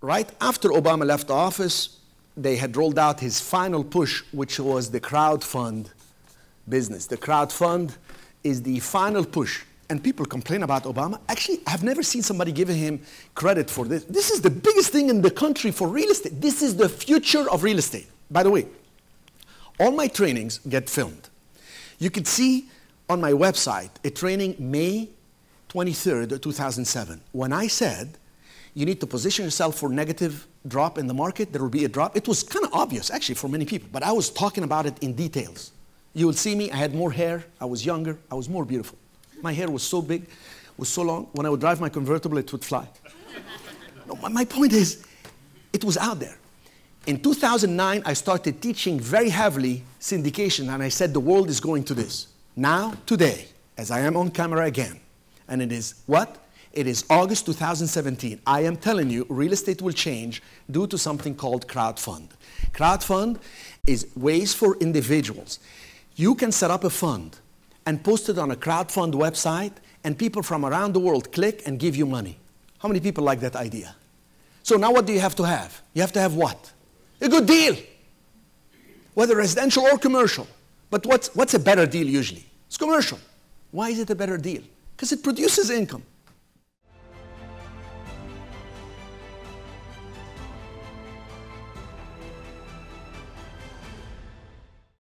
right after Obama left office, they had rolled out his final push, which was the crowdfund business. The crowdfund is the final push. And people complain about Obama. Actually, I've never seen somebody giving him credit for this. This is the biggest thing in the country for real estate. This is the future of real estate. By the way, all my trainings get filmed. You can see on my website a training May 23rd, 2007, when I said, you need to position yourself for negative drop in the market. There will be a drop. It was kind of obvious, actually, for many people, but I was talking about it in details. You will see me, I had more hair, I was younger, I was more beautiful. My hair was so big, was so long, when I would drive my convertible, it would fly. no, my point is, it was out there. In 2009, I started teaching very heavily syndication, and I said the world is going to this. Now, today, as I am on camera again, and it is what? It is August 2017. I am telling you, real estate will change due to something called crowdfund. Crowdfund is ways for individuals. You can set up a fund and post it on a crowdfund website, and people from around the world click and give you money. How many people like that idea? So now what do you have to have? You have to have what? A good deal, whether residential or commercial. But what's, what's a better deal usually? It's commercial. Why is it a better deal? Because it produces income.